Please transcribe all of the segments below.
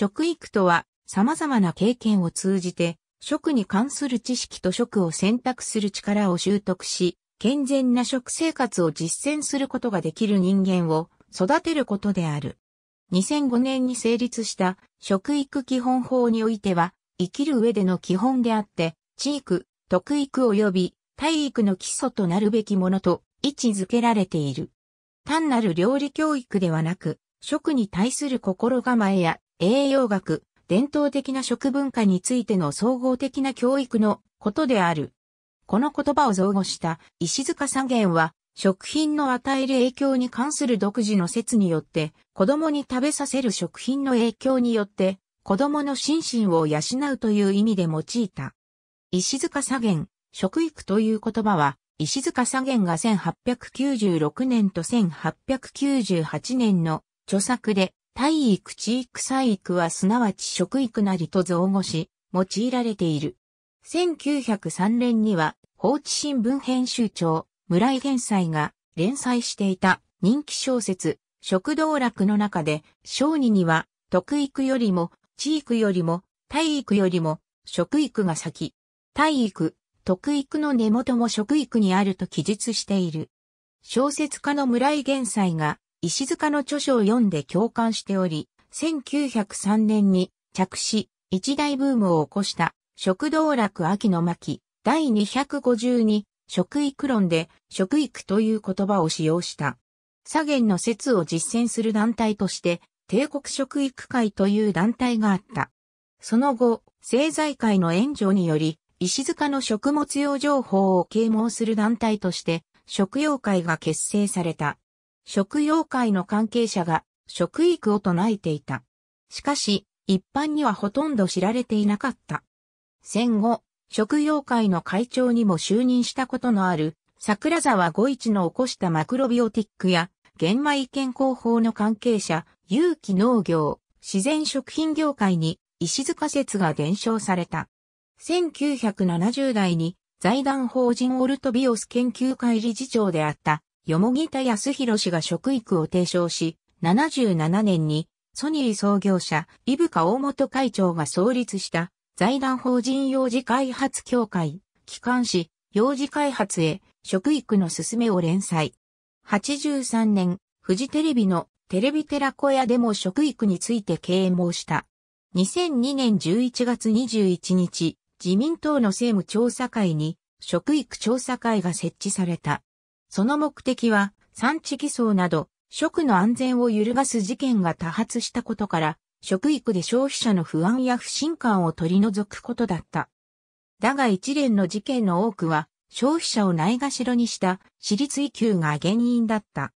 食育とは、様々な経験を通じて、食に関する知識と食を選択する力を習得し、健全な食生活を実践することができる人間を育てることである。2005年に成立した食育基本法においては、生きる上での基本であって、地域、特育及び体育の基礎となるべきものと位置づけられている。単なる料理教育ではなく、食に対する心構えや栄養学、伝統的な食文化についての総合的な教育のことである。この言葉を造語した石塚左元は、食品の与える影響に関する独自の説によって、子供に食べさせる食品の影響によって、子供の心身を養うという意味で用いた。石塚左元、食育という言葉は、石塚左元が1896年と1898年の著作で、体育地域祭育はすなわち食育なりと造語し、用いられている。1903年には、放置新聞編集長、村井玄斎が連載していた人気小説、食道楽の中で、小児には、徳育よりも、地域よりも、体育よりも、食育が先。体育、徳育の根元も食育にあると記述している。小説家の村井玄斎が石塚の著書を読んで共感しており、1903年に着死、一大ブームを起こした食道楽秋の巻第252食育論で食育という言葉を使用した。左舷の説を実践する団体として帝国食育会という団体があった。その後、政財界の援助により石塚の食物用情報を啓蒙する団体として食用会が結成された。食用界の関係者が食育を唱えていた。しかし、一般にはほとんど知られていなかった。戦後、食用界の会長にも就任したことのある、桜沢五一の起こしたマクロビオティックや、玄米健康法の関係者、有機農業、自然食品業界に、石塚説が伝承された。1970代に、財団法人オルトビオス研究会理事長であったよもぎた康弘氏が食育を提唱し、77年にソニー創業者、イブカ大本会長が創立した財団法人幼児開発協会、機関紙、幼児開発へ食育の勧めを連載。83年、フジテレビのテレビテラ小屋でも食育について啓蒙した。2002年11月21日、自民党の政務調査会に食育調査会が設置された。その目的は産地偽装など食の安全を揺るがす事件が多発したことから、食育で消費者の不安や不信感を取り除くことだった。だが一連の事件の多くは、消費者をないがしろにした私立追求が原因だった。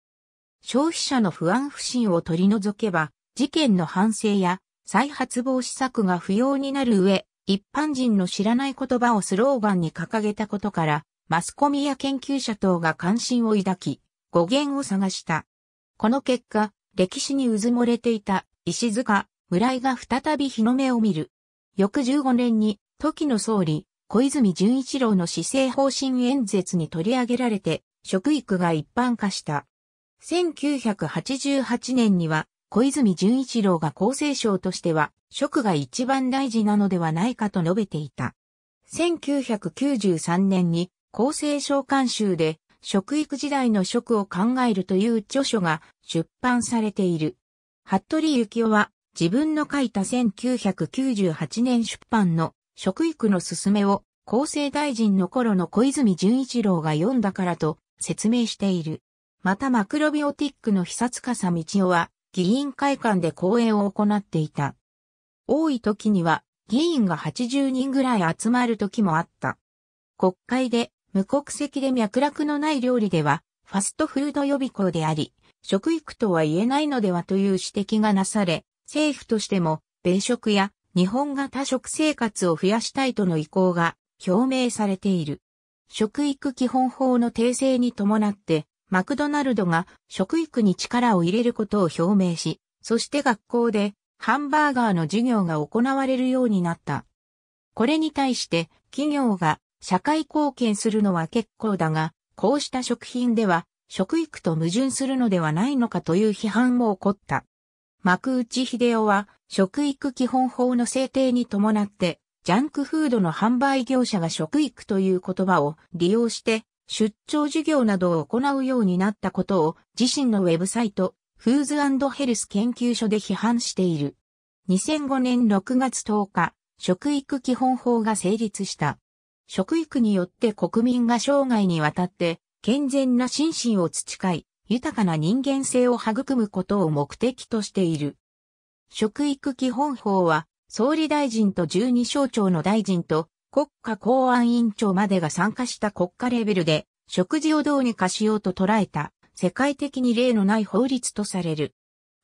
消費者の不安不信を取り除けば、事件の反省や再発防止策が不要になる上、一般人の知らない言葉をスローガンに掲げたことから、マスコミや研究者等が関心を抱き、語源を探した。この結果、歴史にうずもれていた石塚、村井が再び日の目を見る。翌15年に、時の総理、小泉純一郎の施政方針演説に取り上げられて、食育が一般化した。1988年には、小泉純一郎が厚生省としては、食が一番大事なのではないかと述べていた。1993年に厚生省監集で、食育時代の食を考えるという著書が出版されている。服部幸夫は自分の書いた1998年出版の食育のすすめを厚生大臣の頃の小泉純一郎が読んだからと説明している。またマクロビオティックの久塚さ道夫は議員会館で講演を行っていた。多い時には議員が80人ぐらい集まる時もあった。国会で無国籍で脈絡のない料理では、ファストフード予備校であり、食育とは言えないのではという指摘がなされ、政府としても、米食や日本型食生活を増やしたいとの意向が表明されている。食育基本法の訂正に伴って、マクドナルドが食育に力を入れることを表明し、そして学校でハンバーガーの授業が行われるようになった。これに対して企業が社会貢献するのは結構だが、こうした食品では、食育と矛盾するのではないのかという批判も起こった。幕内秀夫は、食育基本法の制定に伴って、ジャンクフードの販売業者が食育という言葉を利用して、出張授業などを行うようになったことを自身のウェブサイト、フーズヘルス研究所で批判している。2005年6月10日、食育基本法が成立した。食育によって国民が生涯にわたって健全な心身を培い、豊かな人間性を育むことを目的としている。食育基本法は、総理大臣と12省庁の大臣と国家公安委員長までが参加した国家レベルで、食事をどうにかしようと捉えた、世界的に例のない法律とされる。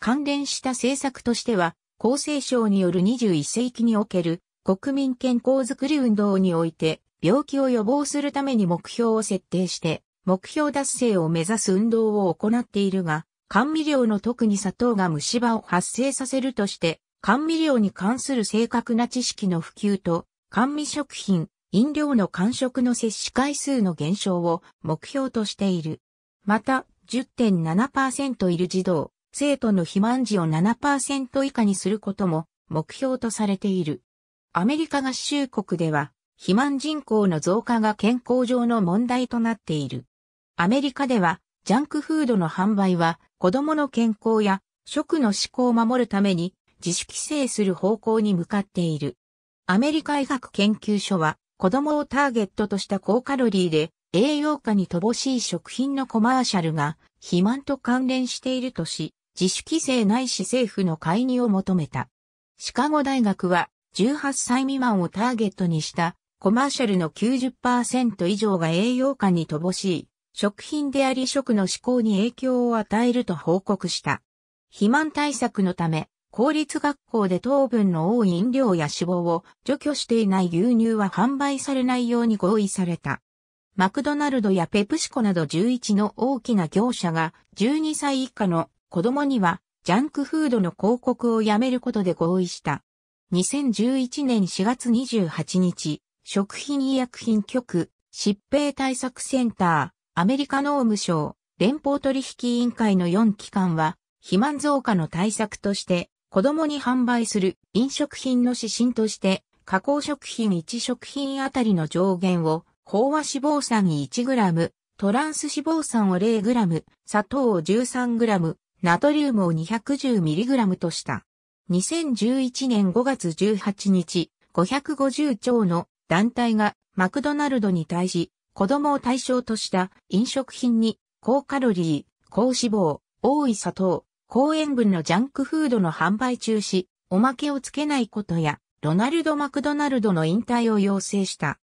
関連した政策としては、厚生省による21世紀における国民健康づくり運動において、病気を予防するために目標を設定して、目標達成を目指す運動を行っているが、甘味料の特に砂糖が虫歯を発生させるとして、甘味料に関する正確な知識の普及と、甘味食品、飲料の間食の摂取回数の減少を目標としている。また、10.7%いる児童、生徒の肥満児を7%以下にすることも目標とされている。アメリカ合衆国では、肥満人口の増加が健康上の問題となっている。アメリカでは、ジャンクフードの販売は、子供の健康や食の思考を守るために、自主規制する方向に向かっている。アメリカ医学研究所は、子供をターゲットとした高カロリーで、栄養価に乏しい食品のコマーシャルが、肥満と関連しているとし、自主規制ないし政府の介入を求めた。シカゴ大学は、18歳未満をターゲットにしたコマーシャルの90%以上が栄養価に乏しい食品であり食の思考に影響を与えると報告した。肥満対策のため、公立学校で糖分の多い飲料や脂肪を除去していない牛乳は販売されないように合意された。マクドナルドやペプシコなど11の大きな業者が12歳以下の子供にはジャンクフードの広告をやめることで合意した。2011年4月28日、食品医薬品局、疾病対策センター、アメリカ農務省、連邦取引委員会の4機関は、肥満増加の対策として、子供に販売する飲食品の指針として、加工食品1食品あたりの上限を、飽和脂肪酸 1g、トランス脂肪酸を 0g、砂糖を 13g、ナトリウムを 210mg とした。2011年5月18日、550兆の団体がマクドナルドに対し、子供を対象とした飲食品に高カロリー、高脂肪、多い砂糖、高塩分のジャンクフードの販売中止、おまけをつけないことや、ロナルド・マクドナルドの引退を要請した。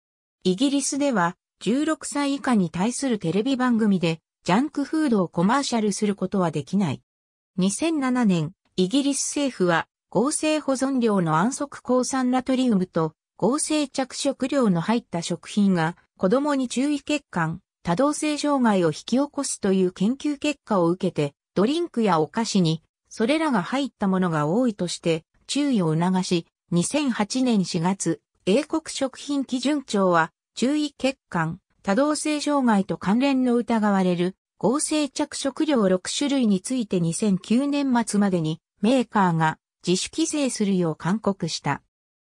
イギリスでは、16歳以下に対するテレビ番組で、ジャンクフードをコマーシャルすることはできない。2007年、イギリス政府は、合成保存量の安息抗酸ナトリウムと合成着色料の入った食品が子供に注意欠陥、多動性障害を引き起こすという研究結果を受けて、ドリンクやお菓子にそれらが入ったものが多いとして注意を促し、2008年4月、英国食品基準庁は注意欠陥、多動性障害と関連の疑われる合成着色料6種類について2009年末までにメーカーが自主規制するよう勧告した。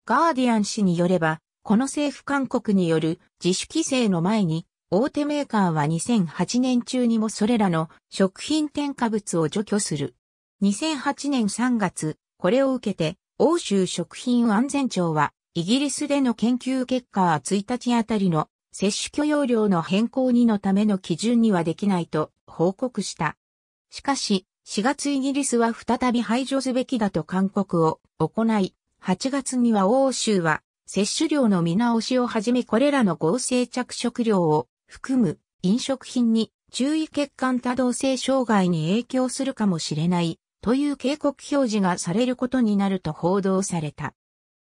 ガーディアン氏によれば、この政府勧告による自主規制の前に、大手メーカーは2008年中にもそれらの食品添加物を除去する。2008年3月、これを受けて、欧州食品安全庁は、イギリスでの研究結果は1日あたりの摂取許容量の変更2のための基準にはできないと報告した。しかし、4月イギリスは再び排除すべきだと勧告を行い、8月には欧州は摂取量の見直しをはじめこれらの合成着色料を含む飲食品に注意欠陥多動性障害に影響するかもしれないという警告表示がされることになると報道された。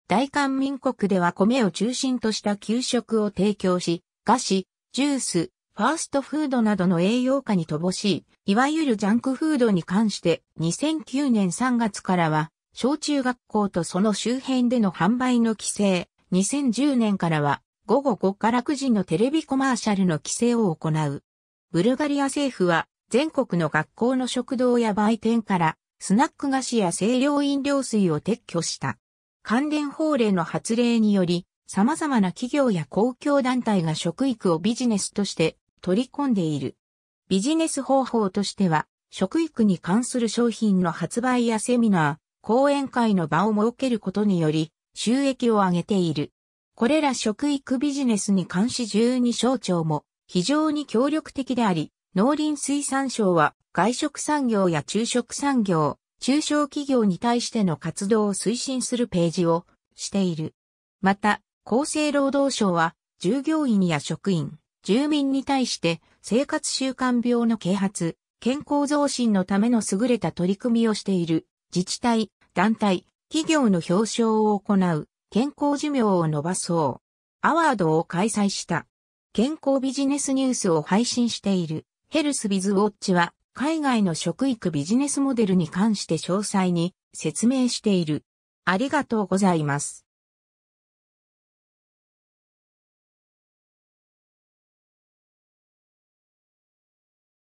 大韓民国では米を中心とした給食を提供し、菓子、ジュース、ファーストフードなどの栄養価に乏しい、いわゆるジャンクフードに関して2009年3月からは小中学校とその周辺での販売の規制、2010年からは午後5から9時のテレビコマーシャルの規制を行う。ブルガリア政府は全国の学校の食堂や売店からスナック菓子や清涼飲料水を撤去した。関連法令の発令により、様々な企業や公共団体が食育をビジネスとして取り込んでいる。ビジネス方法としては、食育に関する商品の発売やセミナー、講演会の場を設けることにより、収益を上げている。これら食育ビジネスに関し12省庁も非常に協力的であり、農林水産省は外食産業や中食産業、中小企業に対しての活動を推進するページをしている。また、厚生労働省は従業員や職員、住民に対して生活習慣病の啓発、健康増進のための優れた取り組みをしている。自治体、団体、企業の表彰を行う健康寿命を伸ばそう。アワードを開催した。健康ビジネスニュースを配信しているヘルスビズウォッチは海外の食育ビジネスモデルに関して詳細に説明している。ありがとうございます。